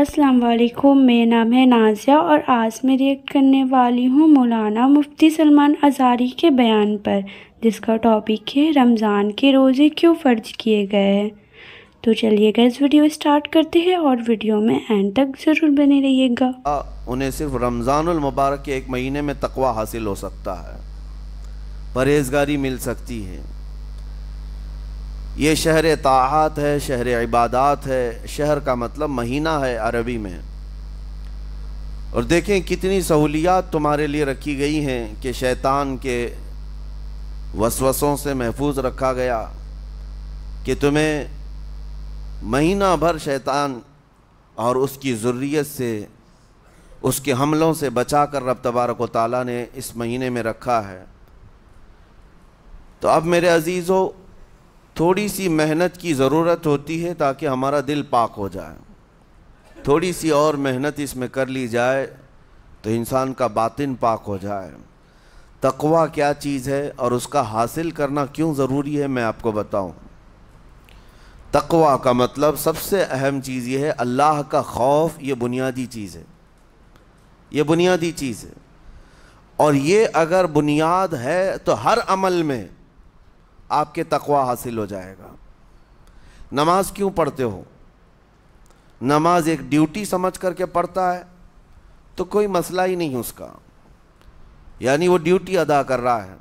अस्सलाम वालेकुम मेरा नाम है नाजिया और आज मैं रिएक्ट करने वाली हूँ मौलाना मुफ्ती सलमान अजारी के बयान पर जिसका टॉपिक है रमज़ान के रोज़े क्यों फ़र्ज किए गए हैं तो चलिए गैस वीडियो स्टार्ट करते हैं और वीडियो में एंड तक ज़रूर बने रहिएगा उन्हें सिर्फ रमज़ानमबारक मुबारक के एक महीने में तकवा हासिल हो सकता है परहेजगारी मिल सकती है ये शहर ताहात है शहर इबादत है शहर का मतलब महीना है अरबी में और देखें कितनी सहूलियात तुम्हारे लिए रखी गई हैं कि शैतान के वसवसों से महफूज रखा गया कि तुम्हें महीना भर शैतान और उसकी ज़रूरीत से उसके हमलों से बचा कर रब तबारक ताला ने इस महीने में रखा है तो अब मेरे अजीज़ों थोड़ी सी मेहनत की ज़रूरत होती है ताकि हमारा दिल पाक हो जाए थोड़ी सी और मेहनत इसमें कर ली जाए तो इंसान का बातिन पाक हो जाए तकवा क्या चीज़ है और उसका हासिल करना क्यों ज़रूरी है मैं आपको बताऊं। तकवा का मतलब सबसे अहम चीज़ यह है अल्लाह का खौफ ये बुनियादी चीज़ है ये बुनियादी चीज़ है और ये अगर बुनियाद है तो हर अमल में आपके तकवा हासिल हो जाएगा नमाज क्यों पढ़ते हो नमाज एक ड्यूटी समझ करके पढ़ता है तो कोई मसला ही नहीं उसका यानी वो ड्यूटी अदा कर रहा है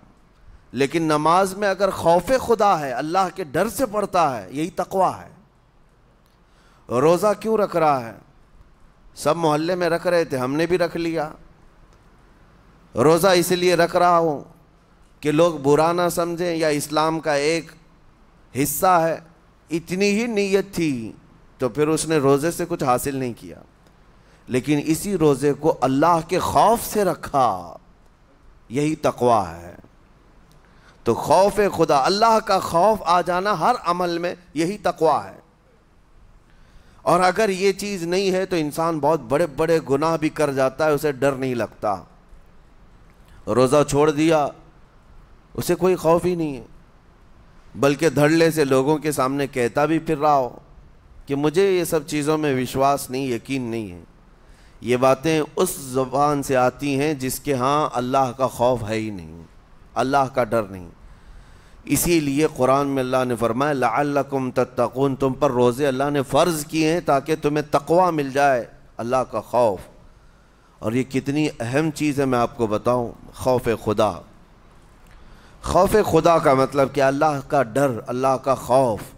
लेकिन नमाज में अगर खौफ खुदा है अल्लाह के डर से पढ़ता है यही तकवा है रोज़ा क्यों रख रहा है सब मोहल्ले में रख रहे थे हमने भी रख लिया रोज़ा इसलिए रख रहा हूँ कि लोग बुरा ना समझें या इस्लाम का एक हिस्सा है इतनी ही नीयत थी तो फिर उसने रोज़े से कुछ हासिल नहीं किया लेकिन इसी रोज़े को अल्लाह के खौफ से रखा यही तकवा है तो खौफ खुदा अल्लाह का खौफ आ जाना हर अमल में यही तकवा है और अगर ये चीज़ नहीं है तो इंसान बहुत बड़े बड़े गुनाह भी कर जाता है उसे डर नहीं लगता रोज़ा छोड़ दिया उसे कोई खौफ ही नहीं है बल्कि धड़ले से लोगों के सामने कहता भी फिर रहा हो कि मुझे ये सब चीज़ों में विश्वास नहीं यकीन नहीं है ये बातें उस ज़बान से आती हैं जिसके हाँ अल्लाह का खौफ है ही नहीं अल्लाह का डर नहीं इसीलिए कुरान में अल्लाह ने फरमाया लाकुम तत्तकून तुम पर रोज़े अल्लाह ने फ़र्ज़ किए हैं ताकि तुम्हें तकवा मिल जाए अल्लाह का खौफ और ये कितनी अहम चीज़ है मैं आपको बताऊँ खौफ खुदा खौफ खुदा का मतलब कि अल्लाह का डर अल्लाह का खौफ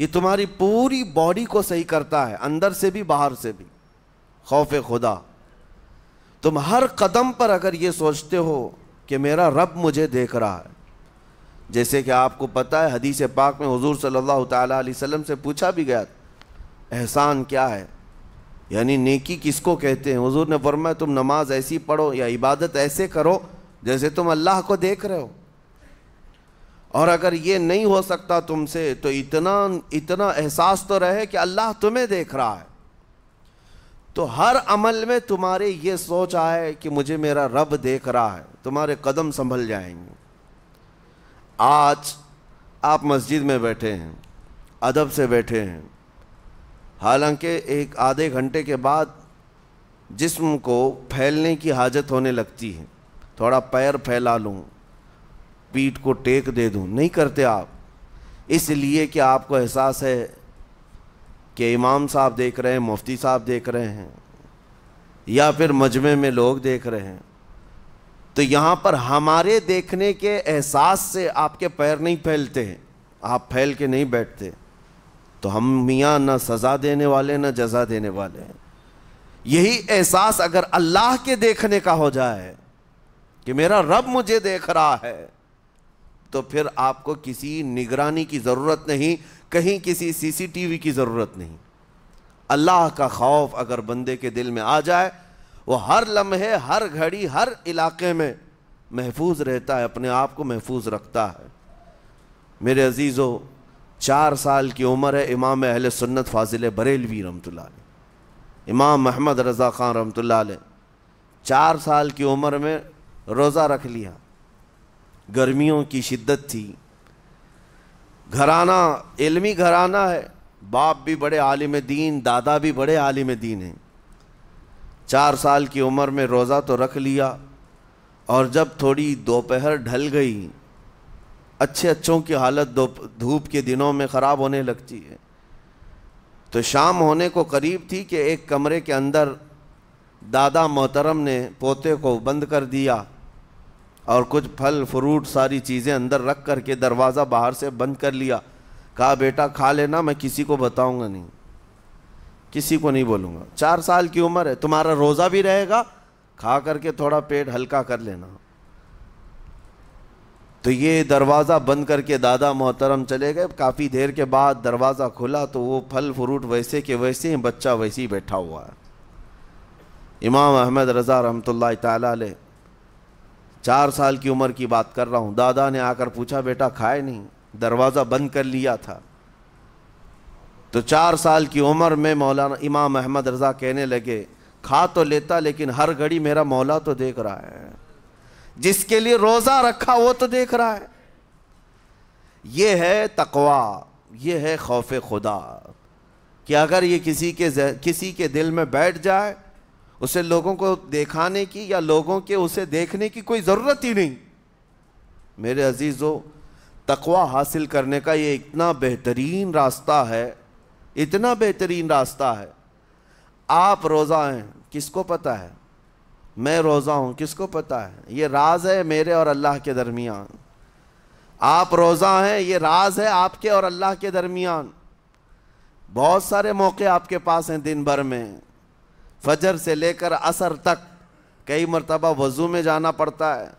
ये तुम्हारी पूरी बॉडी को सही करता है अंदर से भी बाहर से भी खौफ खुदा तुम हर कदम पर अगर ये सोचते हो कि मेरा रब मुझे देख रहा है जैसे कि आपको पता है हदीस पाक में हुजूर सल्लल्लाहु अलैहि वसल्लम से पूछा भी गया एहसान क्या है यानी नेकी किसको कहते हैं हुजूर ने फरमाया तुम नमाज ऐसी पढ़ो या इबादत ऐसे करो जैसे तुम अल्लाह को देख रहे हो और अगर ये नहीं हो सकता तुमसे तो इतना इतना एहसास तो रहे कि अल्लाह तुम्हें देख रहा है तो हर अमल में तुम्हारे ये सोच आए कि मुझे मेरा रब देख रहा है तुम्हारे कदम संभल जाएंगे आज आप मस्जिद में बैठे हैं अदब से बैठे हैं हालांकि एक आधे घंटे के बाद जिस्म को फैलने की हाजत होने लगती है थोड़ा पैर फैला लूँ पीठ को टेक दे दूं नहीं करते आप इसलिए कि आपको एहसास है कि इमाम साहब देख रहे हैं मुफ्ती साहब देख रहे हैं या फिर मजमे में लोग देख रहे हैं तो यहाँ पर हमारे देखने के एहसास से आपके पैर नहीं फैलते हैं आप फैल के नहीं बैठते तो हम मियाँ ना सज़ा देने वाले ना जजा देने वाले हैं यही एहसास अगर अल्लाह के देखने का हो जाए कि मेरा रब मुझे देख रहा है तो फिर आपको किसी निगरानी की ज़रूरत नहीं कहीं किसी सीसीटीवी की ज़रूरत नहीं अल्लाह का खौफ अगर बंदे के दिल में आ जाए वो हर लम्हे हर घड़ी हर इलाके में महफूज रहता है अपने आप को महफूज रखता है मेरे अजीज़ों चार साल की उम्र है इमाम अहल सुन्नत फाजिल बरेलवी रमत इमाम महमद रज़ा ख़ान रमत चार साल की उम्र में रोज़ा रख लिया गर्मियों की शिद्दत थी घराना इलमी घराना है बाप भी बड़े आलिम दीन दादा भी बड़े आलिम दीन हैं चार साल की उम्र में रोज़ा तो रख लिया और जब थोड़ी दोपहर ढल गई अच्छे अच्छों की हालत धूप के दिनों में ख़राब होने लगती है तो शाम होने को करीब थी कि एक कमरे के अंदर दादा मोहतरम ने पोते को बंद कर दिया और कुछ फल फ्रूट सारी चीज़ें अंदर रख कर के दरवाज़ा बाहर से बंद कर लिया कहा बेटा खा लेना मैं किसी को बताऊंगा नहीं किसी को नहीं बोलूँगा चार साल की उम्र है तुम्हारा रोज़ा भी रहेगा खा करके थोड़ा पेट हल्का कर लेना तो ये दरवाज़ा बंद करके दादा मोहतरम चले गए काफ़ी देर के बाद दरवाज़ा खुला तो वो फल फ्रूट वैसे के वैसे ही बच्चा वैसे ही बैठा हुआ है इमाम अहमद रज़ा रहमत ला चार साल की उम्र की बात कर रहा हूँ दादा ने आकर पूछा बेटा खाए नहीं दरवाज़ा बंद कर लिया था तो चार साल की उम्र में मौलाना इमाम अहमद रज़ा कहने लगे खा तो लेता लेकिन हर घड़ी मेरा मौला तो देख रहा है जिसके लिए रोज़ा रखा वो तो देख रहा है ये है तकवा ये है खौफ खुदा कि अगर ये किसी के किसी के दिल में बैठ जाए उसे लोगों को देखाने की या लोगों के उसे देखने की कोई ज़रूरत ही नहीं मेरे अजीज़ों तकवा हासिल करने का ये इतना बेहतरीन रास्ता है इतना बेहतरीन रास्ता है आप रोज़ा हैं किसको पता है मैं रोज़ा हूँ किसको पता है ये राज है मेरे और अल्लाह के दरमियान आप रोज़ा हैं ये राज है आपके और अल्लाह के दरमियान बहुत सारे मौके आपके पास हैं दिन भर में फजर से लेकर असर तक कई मरतबा वज़ू में जाना पड़ता है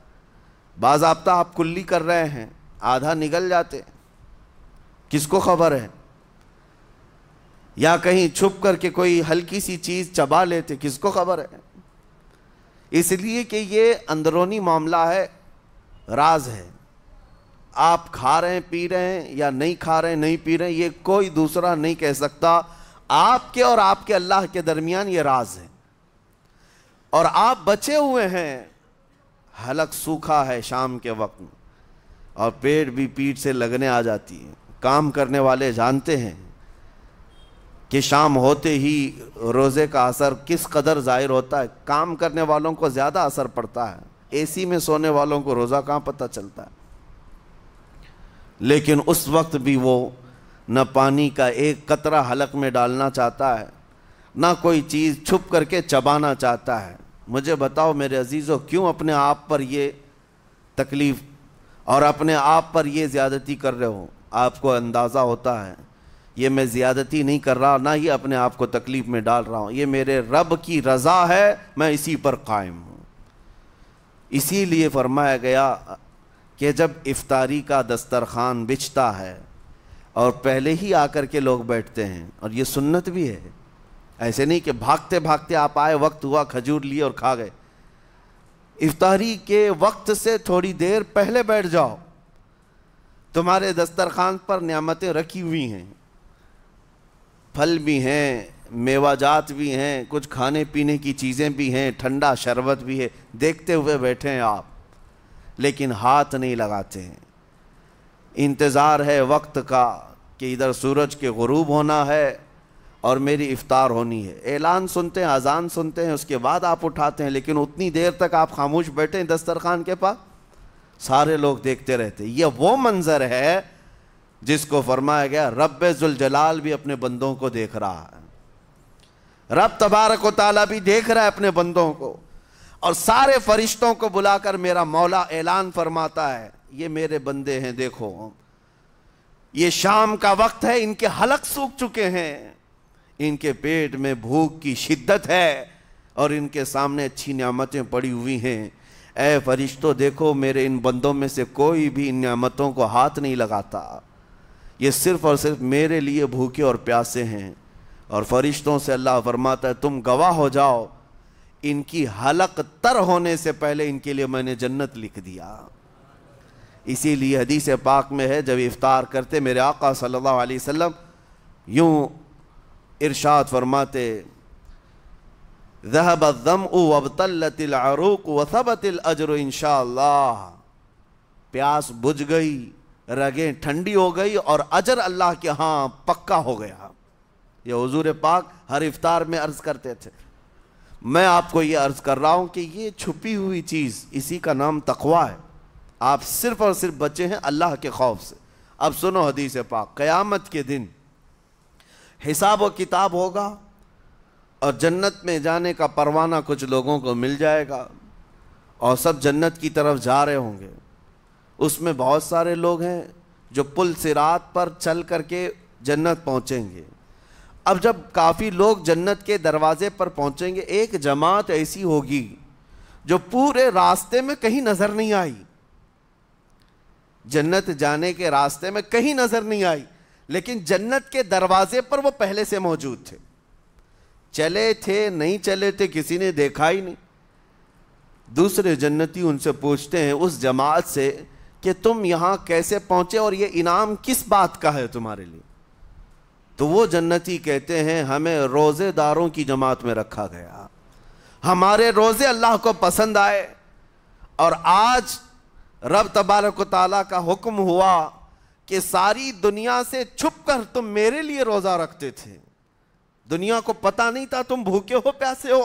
बाजाबता आप कुल्ली कर रहे हैं आधा निकल जाते किसको खबर है या कहीं छुप करके कोई हल्की सी चीज़ चबा लेते किसको खबर है इसलिए कि ये अंदरूनी मामला है राज है आप खा रहे हैं पी रहे हैं या नहीं खा रहे हैं नहीं पी रहे हैं ये कोई दूसरा नहीं कह सकता आपके और आपके अल्लाह के दरमियान ये राज है और आप बचे हुए हैं हलक सूखा है शाम के वक्त में और पेट भी पीठ से लगने आ जाती है काम करने वाले जानते हैं कि शाम होते ही रोज़े का असर किस कदर ज़ाहिर होता है काम करने वालों को ज़्यादा असर पड़ता है एसी में सोने वालों को रोज़ा कहाँ पता चलता है लेकिन उस वक्त भी वो न पानी का एक कतरा हलक में डालना चाहता है ना कोई चीज़ छुप करके चबाना चाहता है मुझे बताओ मेरे अजीज़ों क्यों अपने आप पर ये तकलीफ़ और अपने आप पर ये ज़्यादती कर रहे हो आपको अंदाज़ा होता है ये मैं ज़्यादती नहीं कर रहा ना ही अपने आप को तकलीफ़ में डाल रहा हूँ ये मेरे रब की रज़ा है मैं इसी पर कायम हूँ इसीलिए फरमाया गया कि जब इफ्तारी का दस्तरखान बिछता है और पहले ही आकर के लोग बैठते हैं और ये सुन्नत भी है ऐसे नहीं कि भागते भागते आप आए वक्त हुआ खजूर लिए और खा गए इफ्तारी के वक्त से थोड़ी देर पहले बैठ जाओ तुम्हारे दस्तरखान पर नियामतें रखी हुई हैं फल भी हैं मेवाजात भी हैं कुछ खाने पीने की चीज़ें भी हैं ठंडा शरबत भी है देखते हुए बैठे हैं आप लेकिन हाथ नहीं लगाते हैं इंतज़ार है वक्त का कि इधर सूरज के गरूब होना है और मेरी इफ़ार होनी है ऐलान सुनते हैं अजान सुनते हैं उसके बाद आप उठाते हैं लेकिन उतनी देर तक आप खामोश बैठे हैं दस्तरखान के पास सारे लोग देखते रहते ये वो मंज़र है जिसको फरमाया गया रब जुलजलाल भी अपने बंदों को देख रहा है रब तबारक ताला भी देख रहा है अपने बंदों को और सारे फरिश्तों को बुलाकर मेरा मौला ऐलान फरमाता है ये मेरे बंदे हैं देखो ये शाम का वक्त है इनके हलक सूख चुके हैं इनके पेट में भूख की शिद्दत है और इनके सामने अच्छी नियामतें पड़ी हुई हैं ऐ फरिश्तों देखो मेरे इन बंदों में से कोई भी इन नियामतों को हाथ नहीं लगाता ये सिर्फ और सिर्फ मेरे लिए भूखे और प्यासे हैं और फरिश्तों से अल्लाह फरमाता है तुम गवाह हो जाओ इनकी हलक तर होने से पहले इनके लिए मैंने जन्नत लिख दिया इसीलिए हदीस पाक में है जब इफ़ार करते मेरे आका सल्लल्लाहु अलैहि वसल्लम यूँ इरशाद फरमाते जहबम वबतलतिलरूक वसबतिल अजर इनशा प्यास बुझ गई रगें ठंडी हो गई और अजर अल्लाह के हाँ पक्का हो गया ये हजूर पाक हर इफ्तार में अर्ज़ करते थे मैं आपको ये अर्ज़ कर रहा हूँ कि ये छुपी हुई चीज़ इसी का नाम तकवा है आप सिर्फ और सिर्फ बचे हैं अल्लाह के खौफ से अब सुनो हदीस पाक क़यामत के दिन हिसाब व किताब होगा और जन्नत में जाने का परवाना कुछ लोगों को मिल जाएगा और सब जन्नत की तरफ जा रहे होंगे उसमें बहुत सारे लोग हैं जो पुल सिरात पर चल करके जन्नत पहुँचेंगे अब जब काफ़ी लोग जन्नत के दरवाजे पर पहुँचेंगे एक जमात ऐसी होगी जो पूरे रास्ते में कहीं नज़र नहीं आई जन्नत जाने के रास्ते में कहीं नजर नहीं आई लेकिन जन्नत के दरवाजे पर वो पहले से मौजूद थे चले थे नहीं चले थे किसी ने देखा ही नहीं दूसरे जन्नती उनसे पूछते हैं उस जमात से कि तुम यहां कैसे पहुंचे और ये इनाम किस बात का है तुम्हारे लिए तो वो जन्नती कहते हैं हमें रोज़ेदारों की जमात में रखा गया हमारे रोज़े अल्लाह को पसंद आए और आज रब तबारक ताली का हुक्म हुआ कि सारी दुनिया से छुप कर तुम मेरे लिए रोज़ा रखते थे दुनिया को पता नहीं था तुम भूखे हो प्यासे हो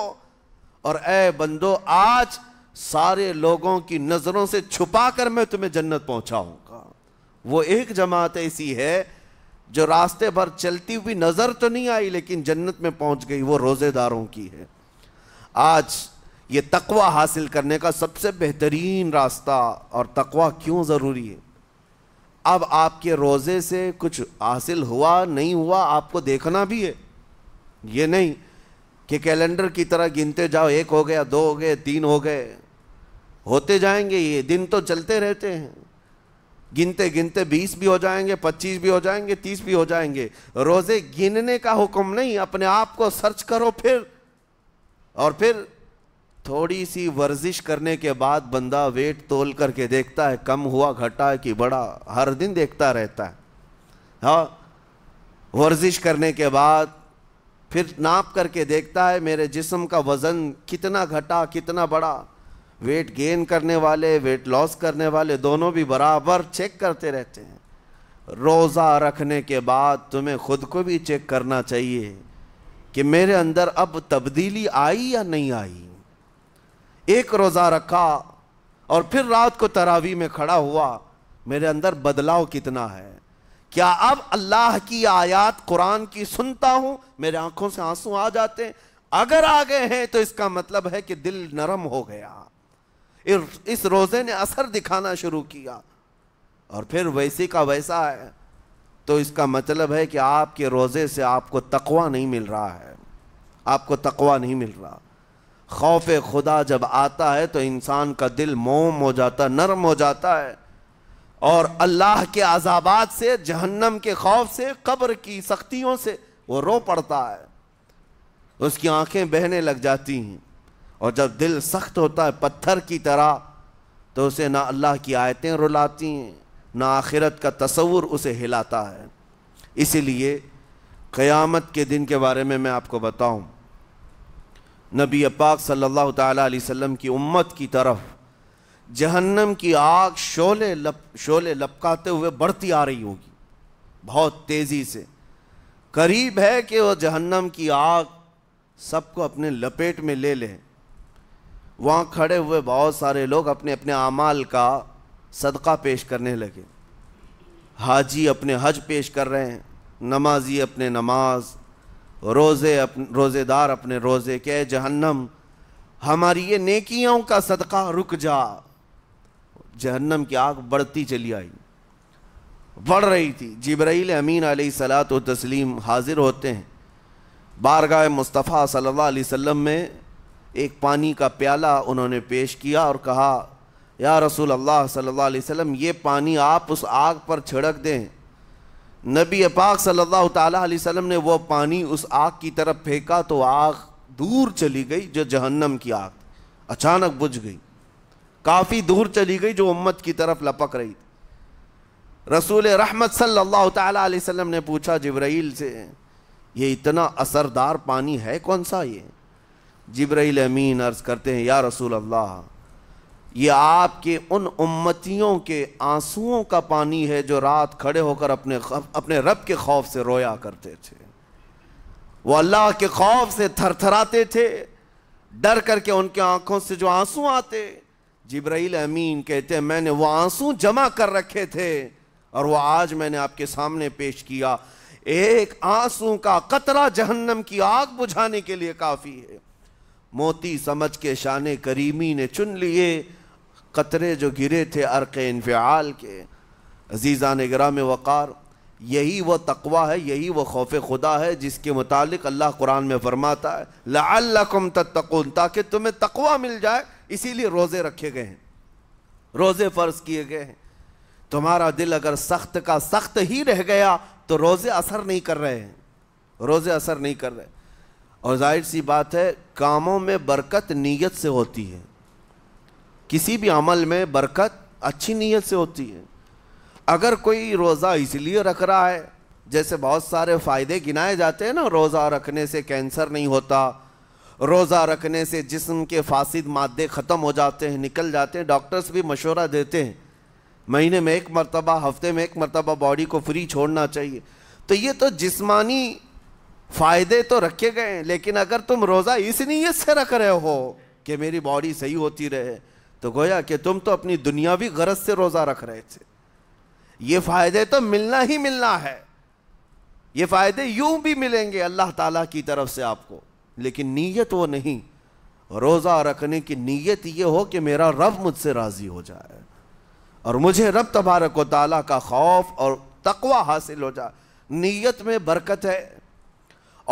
और ऐ बंदो आज सारे लोगों की नज़रों से छुपा कर मैं तुम्हें जन्नत पहुंचाऊंगा वो एक जमात ऐसी है जो रास्ते भर चलती हुई नज़र तो नहीं आई लेकिन जन्नत में पहुंच गई वो रोज़ेदारों की है आज ये तकवा हासिल करने का सबसे बेहतरीन रास्ता और तकवा क्यों ज़रूरी है अब आपके रोज़े से कुछ हासिल हुआ नहीं हुआ आपको देखना भी है ये नहीं कि कैलेंडर की तरह गिनते जाओ एक हो गया दो हो गए तीन हो गए होते जाएंगे ये दिन तो चलते रहते हैं गिनते गिनते बीस भी हो जाएंगे पच्चीस भी हो जाएंगे तीस भी हो जाएंगे रोज़े गिनने का हुक्म नहीं अपने आप को सर्च करो फिर और फिर थोड़ी सी वर्जिश करने के बाद बंदा वेट तोल करके देखता है कम हुआ घटा कि बड़ा हर दिन देखता रहता है हाँ वर्जिश करने के बाद फिर नाप करके देखता है मेरे जिस्म का वज़न कितना घटा कितना बड़ा वेट गेन करने वाले वेट लॉस करने वाले दोनों भी बराबर चेक करते रहते हैं रोज़ा रखने के बाद तुम्हें खुद को भी चेक करना चाहिए कि मेरे अंदर अब तब्दीली आई या नहीं आई एक रोज़ा रखा और फिर रात को तरावी में खड़ा हुआ मेरे अंदर बदलाव कितना है क्या अब अल्लाह की आयत कुरान की सुनता हूँ मेरे आंखों से आंसू आ जाते हैं अगर आ गए हैं तो इसका मतलब है कि दिल नरम हो गया इस रोज़े ने असर दिखाना शुरू किया और फिर वैसे का वैसा है तो इसका मतलब है कि आपके रोज़े से आपको तकवा नहीं मिल रहा है आपको तकवा नहीं मिल रहा खौफ खुदा जब आता है तो इंसान का दिल मोम हो जाता नरम हो जाता है और अल्लाह के आज़ाबात से जहन्नम के खौफ से कब्र की सख्तियों से वो रो पड़ता है उसकी आंखें बहने लग जाती हैं और जब दिल सख्त होता है पत्थर की तरह तो उसे ना अल्लाह की आयतें रुलाती हैं ना आखिरत का तस्वूर उसे हिलाता है इसीलिए क़यामत के दिन के बारे में मैं आपको बताऊं नबी पाक सल्लल्लाहु अलैहि वसल्लम की उम्मत की तरफ जहन्नम की आग शोले लप शोले लपकाते हुए बढ़ती आ रही होगी बहुत तेज़ी से करीब है कि वह जहन्नम की आग सबको अपने लपेट में ले ले वहाँ खड़े हुए बहुत सारे लोग अपने अपने अमाल का सदका पेश करने लगे हाजी अपने हज पेश कर रहे हैं नमाजी अपने नमाज रोज़े अपने रोज़ेदार अपने रोज़े के जहन्नम हमारी ये नेकियों का सदका रुक जा जहन्नम की आग बढ़ती चली आई बढ़ रही थी जबराइल अमीन आली सलात तस्लीम हाजिर होते हैं बारगाह मुस्तफ़ा सल्लल्लाहु अलैहि वसल्लम में एक पानी का प्याला उन्होंने पेश किया और कहा या रसूल अल्लाह सल्लल्लाहु अलैहि वसल्लम ये पानी आप उस आग पर छिड़क दें नबी पाक सल्लल्लाहु अलैहि वसल्लम ने वह पानी उस आग की तरफ फेंका तो आग दूर चली गई जो जहन्नम की आग अचानक बुझ गई काफ़ी दूर चली गई जो उम्मत की तरफ लपक रही रसूल रहमत सल्लल्लाहु अलैहि वसल्लम ने पूछा जिब्राइल से ये इतना असरदार पानी है कौन सा ये जबराइल अमीन अर्ज़ करते हैं या रसूल अल्लाह ये आपके उन उम्मतियों के आंसुओं का पानी है जो रात खड़े होकर अपने अपने रब के खौफ से रोया करते थे वो अल्लाह के खौफ से थरथराते थे डर करके उनके आंखों से जो आंसू आते जिब्राइल अमीन कहते हैं मैंने वो आंसू जमा कर रखे थे और वो आज मैंने आपके सामने पेश किया एक आंसू का कतरा जहन्नम की आग बुझाने के लिए काफ़ी है मोती समझ के शान करीमी ने चुन लिए कतरे जो गिरे थे अर्क इनफ़ाल के अजीज़ा नगराम वक़ार यही वह तकवा है यही वह खौफ खुदा है जिसके मुतालिक अल्लाह कुरान में फरमाता है लाकुम तत्तकून ताकि तुम्हें तकवा मिल जाए इसीलिए रोज़े रखे गए हैं रोज़े फ़र्ज किए गए हैं तुम्हारा दिल अगर सख्त का सख्त ही रह गया तो रोज़े असर नहीं कर रहे हैं रोज़े असर नहीं कर रहे और जाहिर सी बात है कामों में बरकत नीयत से होती है किसी भी अमल में बरकत अच्छी नीयत से होती है अगर कोई रोज़ा इसलिए रख रहा है जैसे बहुत सारे फ़ायदे गिनाए जाते हैं ना रोज़ा रखने से कैंसर नहीं होता रोज़ा रखने से जिस्म के फासिद मादे ख़त्म हो जाते हैं निकल जाते हैं डॉक्टर्स भी मशवरा देते हैं महीने में एक मरतबा हफ्ते में एक मरतबा बॉडी को फ्री छोड़ना चाहिए तो ये तो जिस्मानी फ़ायदे तो रखे गए हैं लेकिन अगर तुम रोज़ा इस नीयत से रख रहे हो कि मेरी बॉडी सही होती रहे तो गोया कि तुम तो अपनी दुनियावी गरज से रोज़ा रख रहे थे ये फ़ायदे तो मिलना ही मिलना है ये फ़ायदे यूं भी मिलेंगे अल्लाह ताला की तरफ से आपको लेकिन नीयत वो नहीं रोज़ा रखने की नीयत ये हो कि मेरा रब मुझसे राज़ी हो जाए और मुझे रब तबारक ताला का खौफ और तकवा हासिल हो जाए नीयत में बरकत है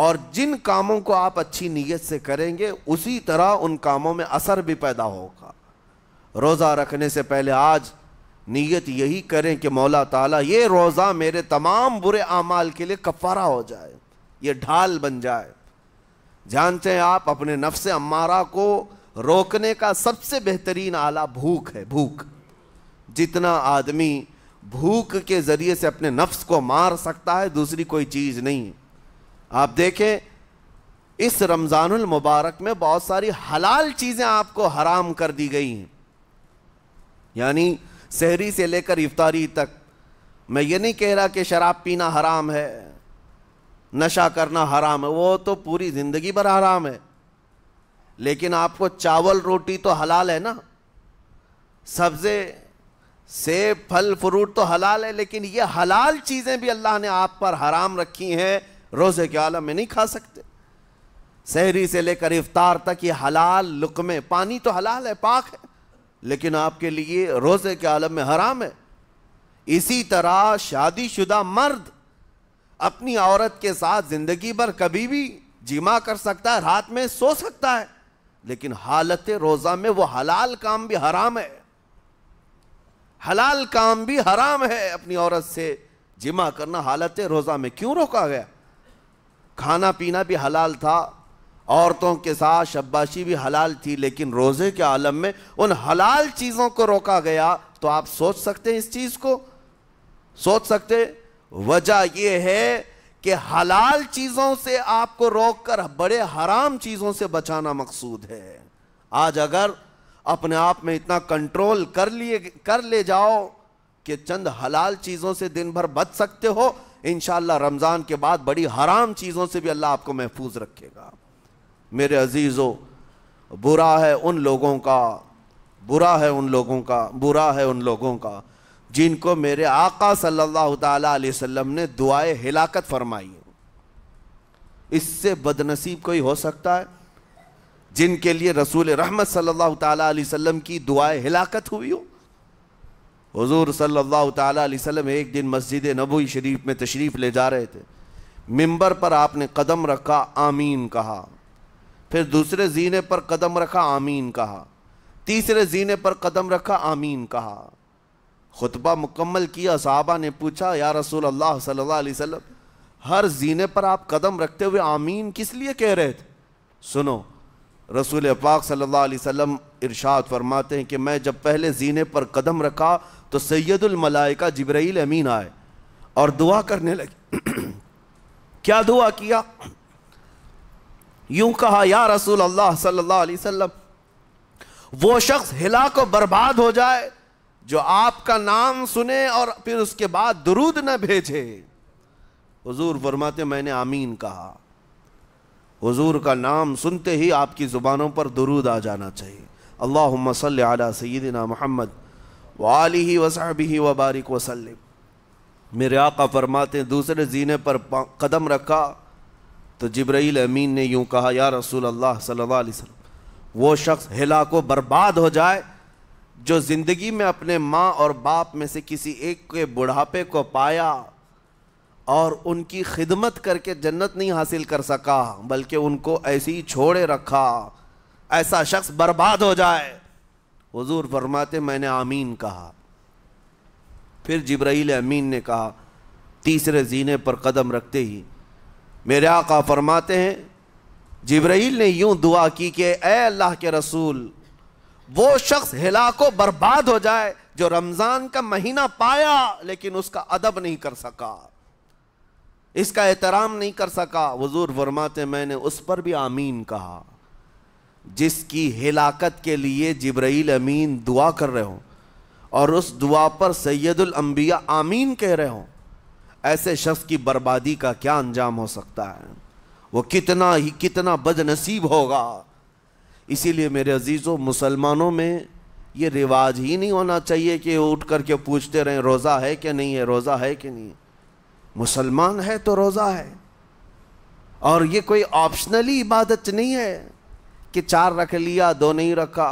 और जिन कामों को आप अच्छी नीयत से करेंगे उसी तरह उन कामों में असर भी पैदा होगा रोज़ा रखने से पहले आज नीयत यही करें कि मौला ताला ये रोज़ा मेरे तमाम बुरे अमाल के लिए कफ़ारा हो जाए ये ढाल बन जाए जानते हैं आप अपने नफ्स अम्मारा को रोकने का सबसे बेहतरीन आला भूख है भूख जितना आदमी भूख के ज़रिए से अपने नफ्स को मार सकता है दूसरी कोई चीज़ नहीं आप देखें इस रमज़ानुल मुबारक में बहुत सारी हलाल चीज़ें आपको हराम कर दी गई हैं यानी शहरी से लेकर इफ्तारी तक मैं ये नहीं कह रहा कि शराब पीना हराम है नशा करना हराम है वो तो पूरी ज़िंदगी भर हराम है लेकिन आपको चावल रोटी तो हलाल है ना सब्ज़े सेब फल फ्रूट तो हलाल है लेकिन ये हलाल चीज़ें भी अल्लाह ने आप पर हराम रखी हैं रोज़े के आलम में नहीं खा सकते शहरी से लेकर इफ्तार तक ये हलाल लुकमे पानी तो हलाल है पाक है लेकिन आपके लिए रोज़े के आलम में हराम है इसी तरह शादीशुदा मर्द अपनी औरत के साथ ज़िंदगी भर कभी भी जिमा कर सकता है रात में सो सकता है लेकिन हालत रोज़ा में वो हलाल काम भी हराम है हलाल काम भी हराम है अपनी औरत से जिमा करना हालत रोज़ा में क्यों रोका गया खाना पीना भी हलाल था औरतों के साथ शब्बाशी भी हलाल थी लेकिन रोज़े के आलम में उन हलाल चीज़ों को रोका गया तो आप सोच सकते हैं इस चीज़ को सोच सकते वजह यह है कि हलाल चीज़ों से आपको रोक कर बड़े हराम चीज़ों से बचाना मकसूद है आज अगर अपने आप में इतना कंट्रोल कर लिए कर ले जाओ कि चंद हलाल चीज़ों से दिन भर बच सकते हो इन रमज़ान के बाद बड़ी हराम चीज़ों से भी अल्लाह आपको महफूज रखेगा मेरे अजीज़ो बुरा है उन लोगों का बुरा है उन लोगों का बुरा है उन लोगों का जिनको मेरे आका सल्लल्लाहु अलैहि वसल्लम ने दुआए हिलाकत फरमाई इससे बदनसीब कोई हो सकता है जिनके लिए रसूल रहमत सल्लल्लाहु अलैहि वसल्लम की दुआए हिलाकत हुई हो हजूर सल्लल्लाहु अलैहि वसल्लम एक दिन मस्जिद नबी शरीफ में तशरीफ़ ले जा रहे थे मिंबर पर आपने कदम रखा आमीन कहा फिर दूसरे जीने पर कदम रखा आमीन कहा तीसरे जीने पर कदम रखा आमीन कहा खुतबा मुकम्मल किया साहबा ने पूछा या रसूल अल्लाह सल्लल्लाहु अलैहि वसल्लम हर जीने पर आप कदम रखते हुए आमीन किस लिए कह रहे थे सुनो रसूल पाक सल्लल्लाहु अलैहि वसल्लम इरशाद फरमाते हैं कि मैं जब पहले जीने पर कदम रखा तो सैदुलमलाइका जबरील अमीन आए और दुआ करने लगे क्या दुआ किया यूं कहा या रसूल अल्लाह सल्लल्लाहु अलैहि वसल्लम वो शख्स हिला को बर्बाद हो जाए जो आपका नाम सुने और फिर उसके बाद दरूद न भेजे हुजूर फरमाते मैंने आमीन कहा हुजूर का नाम सुनते ही आपकी ज़ुबानों पर दरूद आ जाना चाहिए अल्लाह सल आला सैदिना महमद वाली वसाबी वबारिक वसलम मेरे आका फरमाते दूसरे जीने पर कदम रखा तो जब्राइल अमीन ने यूँ कहा या रसूल अल्लाह सल्लल्लाहु अलैहि वसल्लम वो शख्स हिला को बर्बाद हो जाए जो ज़िंदगी में अपने माँ और बाप में से किसी एक के बुढ़ापे को पाया और उनकी खिदमत करके जन्नत नहीं हासिल कर सका बल्कि उनको ऐसे ही छोड़े रखा ऐसा शख्स बर्बाद हो जाए हजूर फरमाते मैंने आमीन कहा फिर जब्राइल अमीन ने कहा तीसरे जीने पर कदम रखते ही मेरे आका फरमाते हैं जिब्राइल ने यूं दुआ की कि ए अल्लाह के रसूल वो शख्स हिलाको बर्बाद हो जाए जो रमज़ान का महीना पाया लेकिन उसका अदब नहीं कर सका इसका एहतराम नहीं कर सका वजूर फरमाते मैंने उस पर भी आमीन कहा जिसकी हिलाकत के लिए जिब्राइल अमीन दुआ कर रहे हों और उस दुआ पर अम्बिया आमीन कह रहे हों ऐसे शख्स की बर्बादी का क्या अंजाम हो सकता है वो कितना ही कितना बदनसीब होगा इसीलिए मेरे अजीज़ों मुसलमानों में ये रिवाज ही नहीं होना चाहिए कि उठ कर के पूछते रहें रोज़ा है कि नहीं है रोज़ा है कि नहीं मुसलमान है तो रोज़ा है और ये कोई ऑप्शनली इबादत नहीं है कि चार रख लिया दो नहीं रखा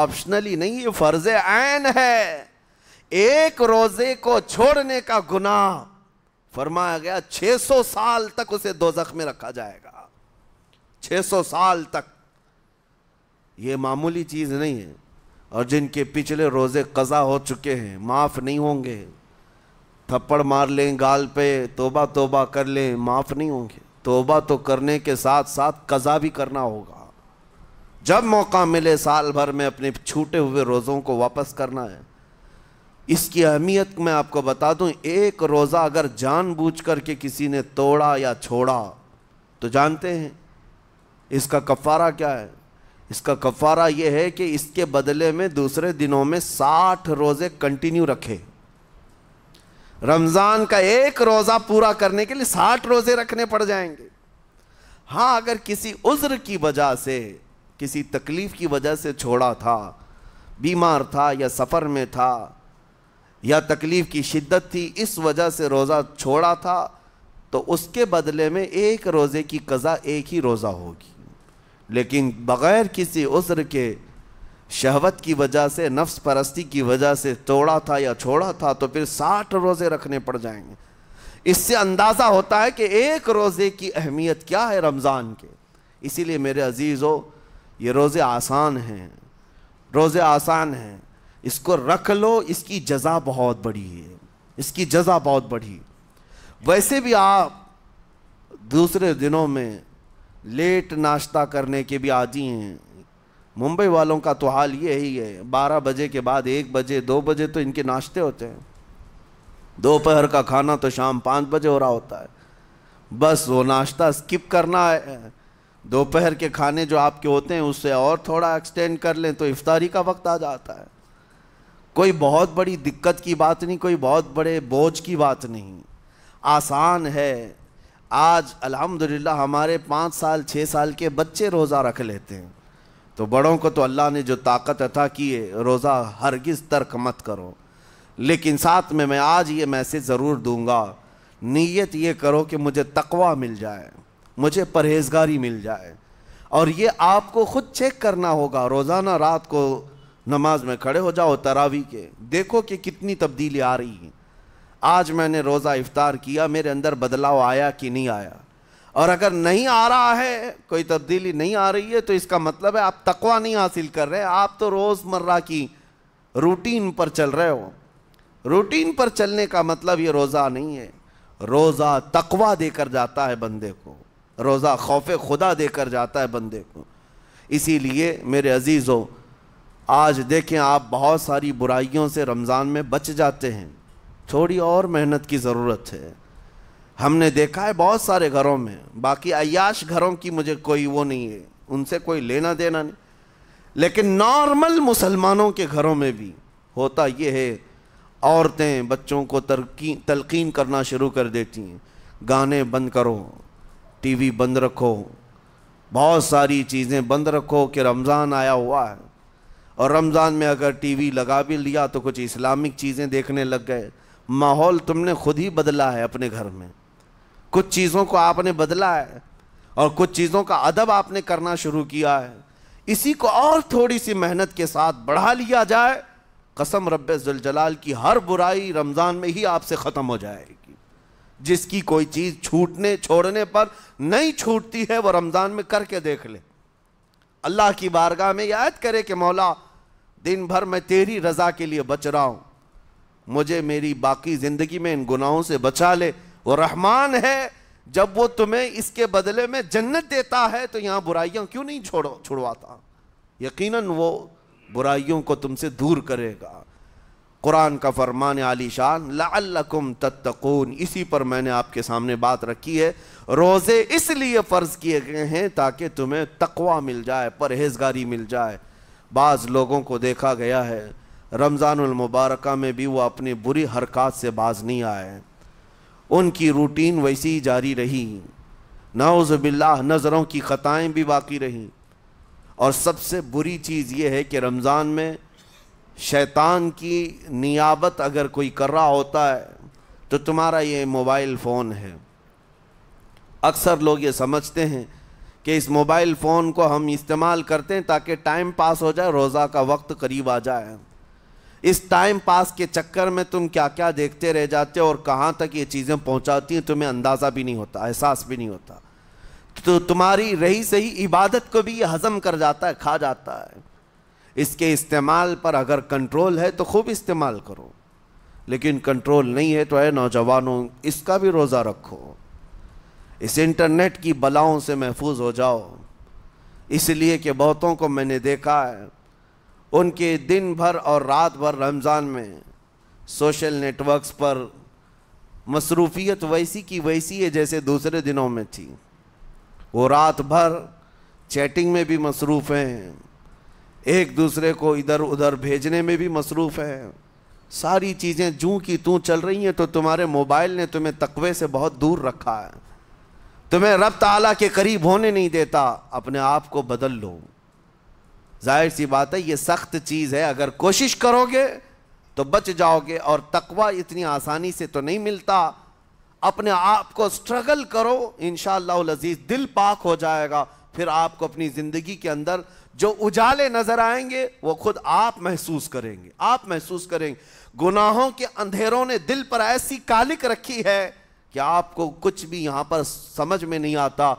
ऑप्शनली नहीं ये फ़र्ज़ आन है एक रोज़े को छोड़ने का गुनाह फरमाया गया 600 साल तक उसे दो में रखा जाएगा 600 साल तक ये मामूली चीज़ नहीं है और जिनके पिछले रोज़े कज़ा हो चुके हैं माफ़ नहीं होंगे थप्पड़ मार लें गाल पे तोबा तोबा कर लें माफ़ नहीं होंगे तोबा तो करने के साथ साथ कज़ा भी करना होगा जब मौका मिले साल भर में अपने छूटे हुए रोज़ों को वापस करना है इसकी अहमियत मैं आपको बता दूं एक रोज़ा अगर जानबूझ करके किसी ने तोड़ा या छोड़ा तो जानते हैं इसका कफ़ारा क्या है इसका कफ़ारा यह है कि इसके बदले में दूसरे दिनों में साठ रोज़े कंटिन्यू रखे रमज़ान का एक रोज़ा पूरा करने के लिए साठ रोज़े रखने पड़ जाएंगे हाँ अगर किसी उज़्र की वजह से किसी तकलीफ़ की वजह से छोड़ा था बीमार था या सफ़र में था या तकलीफ़ की शिद्दत थी इस वजह से रोज़ा छोड़ा था तो उसके बदले में एक रोज़े की कज़ा एक ही रोज़ा होगी लेकिन बग़ैर किसी उज्र के शहवत की वजह से नफ्स परस्ती की वजह से तोड़ा था या छोड़ा था तो फिर साठ रोज़े रखने पड़ जाएंगे इससे अंदाज़ा होता है कि एक रोज़े की अहमियत क्या है रमज़ान के इसीलिए मेरे अजीज़ों ये रोज़े आसान हैं रोज़े आसान हैं इसको रख लो इसकी जजा बहुत बड़ी है इसकी जजा बहुत बड़ी वैसे भी आप दूसरे दिनों में लेट नाश्ता करने के भी आदि हैं मुंबई वालों का तो हाल ये ही है बारह बजे के बाद एक बजे दो बजे तो इनके नाश्ते होते हैं दोपहर का खाना तो शाम पाँच बजे हो रहा होता है बस वो नाश्ता स्किप करना है दोपहर के खाने जो आपके होते हैं उससे और थोड़ा एक्सटेंड कर लें तो इफ्तारी का वक्त आ जाता है कोई बहुत बड़ी दिक्कत की बात नहीं कोई बहुत बड़े बोझ की बात नहीं आसान है आज अल्हम्दुलिल्लाह हमारे पाँच साल छः साल के बच्चे रोज़ा रख लेते हैं तो बड़ों को तो अल्लाह ने जो ताकत अता की है रोज़ा हरगिज़ तर्क मत करो लेकिन साथ में मैं आज ये मैसेज ज़रूर दूंगा नीयत ये करो कि मुझे तकवा मिल जाए मुझे परहेजगारी मिल जाए और ये आपको ख़ुद चेक करना होगा रोज़ाना रात को नमाज में खड़े हो जाओ तरावी के देखो कि कितनी तब्दीली आ रही है आज मैंने रोज़ा इफ्तार किया मेरे अंदर बदलाव आया कि नहीं आया और अगर नहीं आ रहा है कोई तब्दीली नहीं आ रही है तो इसका मतलब है आप तकवा नहीं हासिल कर रहे आप तो रोज़मर्रा की रूटीन पर चल रहे हो रूटीन पर चलने का मतलब ये रोज़ा नहीं है रोज़ा तकवा देकर जाता है बंदे को रोज़ा खौफ खुदा देकर जाता है बंदे को इसीलिए मेरे अजीज़ों आज देखें आप बहुत सारी बुराइयों से रमज़ान में बच जाते हैं थोड़ी और मेहनत की ज़रूरत है हमने देखा है बहुत सारे घरों में बाकी अयाश घरों की मुझे कोई वो नहीं है उनसे कोई लेना देना नहीं लेकिन नॉर्मल मुसलमानों के घरों में भी होता ये है औरतें बच्चों को तरकी तलकीन करना शुरू कर देती हैं गाने बंद करो टीवी बंद रखो बहुत सारी चीज़ें बंद रखो कि रमज़ान आया हुआ है और रमज़ान में अगर टीवी लगा भी लिया तो कुछ इस्लामिक चीज़ें देखने लग गए माहौल तुमने खुद ही बदला है अपने घर में कुछ चीज़ों को आपने बदला है और कुछ चीज़ों का अदब आपने करना शुरू किया है इसी को और थोड़ी सी मेहनत के साथ बढ़ा लिया जाए कसम रब्जलाल की हर बुराई रमज़ान में ही आपसे ख़त्म हो जाएगी जिसकी कोई चीज़ छूटने छोड़ने पर नहीं छूटती है वो रमज़ान में करके देख ले अल्लाह की बारगाह में याद करे कि मौला दिन भर मैं तेरी रज़ा के लिए बच रहा हूँ मुझे मेरी बाकी ज़िंदगी में इन गुनाहों से बचा ले वो रहमान है जब वो तुम्हें इसके बदले में जन्नत देता है तो यहाँ बुराइयाँ क्यों नहीं छोड़ो छुड़वाता यकीनन वो बुराइयों को तुमसे दूर करेगा कुरान का फरमान आली शान लाकुम तत्तकून इसी पर मैंने आपके सामने बात रखी है रोज़े इसलिए फ़र्ज़ किए गए हैं ताकि तुम्हें तकवा मिल जाए परहेजगारी मिल जाए बाज़ लोगों को देखा गया है रमज़ानमबारक में भी वो अपनी बुरी हरकत से बाज नहीं आए उनकी रूटीन वैसी ही जारी रही नाउज़बिल्ला नज़रों की ख़ाएँ भी बाकी रहीं और सबसे बुरी चीज़ ये है कि रमज़ान में शैतान की नियाबत अगर कोई कर रहा होता है तो तुम्हारा ये मोबाइल फ़ोन है अक्सर लोग ये समझते हैं कि इस मोबाइल फ़ोन को हम इस्तेमाल करते हैं ताकि टाइम पास हो जाए रोज़ा का वक्त करीब आ जाए इस टाइम पास के चक्कर में तुम क्या क्या देखते रह जाते हो और कहाँ तक ये चीज़ें पहुँचाती हैं तुम्हें अंदाज़ा भी नहीं होता एहसास भी नहीं होता तो तुम्हारी रही सही इबादत को भी ये हज़म कर जाता है खा जाता है इसके इस्तेमाल पर अगर कंट्रोल है तो खूब इस्तेमाल करो लेकिन कंट्रोल नहीं है तो है नौजवानों इसका भी रोज़ा रखो इस इंटरनेट की बलाओं से महफूज हो जाओ इसलिए कि बहुतों को मैंने देखा है उनके दिन भर और रात भर रमज़ान में सोशल नेटवर्क्स पर मसरूफियत वैसी की वैसी है जैसे दूसरे दिनों में थी वो रात भर चैटिंग में भी मसरूफ़ हैं एक दूसरे को इधर उधर भेजने में भी मसरूफ़ है सारी चीज़ें जूँ की तू चल रही हैं तो तुम्हारे मोबाइल ने तुम्हें तकवे से बहुत दूर रखा है तुम्हें रब तला के करीब होने नहीं देता अपने आप को बदल लो जाहिर सी बात है ये सख्त चीज़ है अगर कोशिश करोगे तो बच जाओगे और तकवा इतनी आसानी से तो नहीं मिलता अपने आप को स्ट्रगल करो इन लजीज़ दिल पाक हो जाएगा फिर आपको अपनी ज़िंदगी के अंदर जो उजाले नजर आएंगे वो खुद आप महसूस करेंगे आप महसूस करेंगे गुनाहों के अंधेरों ने दिल पर ऐसी कालिक रखी है कि आपको कुछ भी यहां पर समझ में नहीं आता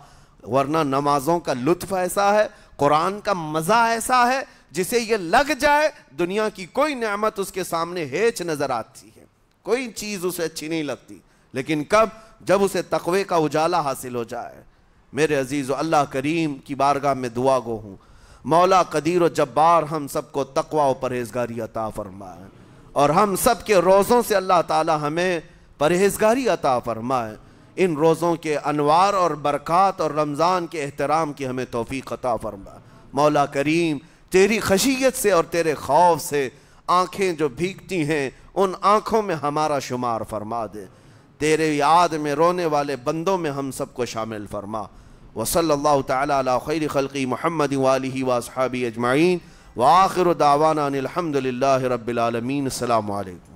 वरना नमाजों का लुत्फ ऐसा है कुरान का मज़ा ऐसा है जिसे ये लग जाए दुनिया की कोई नियामत उसके सामने हेच नज़र आती है कोई चीज़ उसे अच्छी नहीं लगती लेकिन कब जब उसे तकवे का उजाला हासिल हो जाए मेरे अजीज़ अल्लाह करीम की बारगाह में दुआ गो हूं मौला कदीर व जब्बार हम सबको तकवा और परहेजगारी अता फरमाए और हम सब के रोज़ों से अल्लाह ताला हमें परहेजगारी अता फरमाए इन रोज़ों के अनवार और बरक़ात और रमज़ान के एहतराम की हमें तोफ़ी अता फरमाए मौला करीम तेरी खशियत से और तेरे खौफ से आँखें जो भीगती हैं उन आँखों में हमारा शुमार फरमा दे तेरे याद में रोने वाले बंदों में हम सबको शामिल फरमा वसल्ला तैर खलकी महमद वाली वासहाबी अजमाइन व आखिर दावाना अनिलहमदिल्ला रबालमीन अल्लाम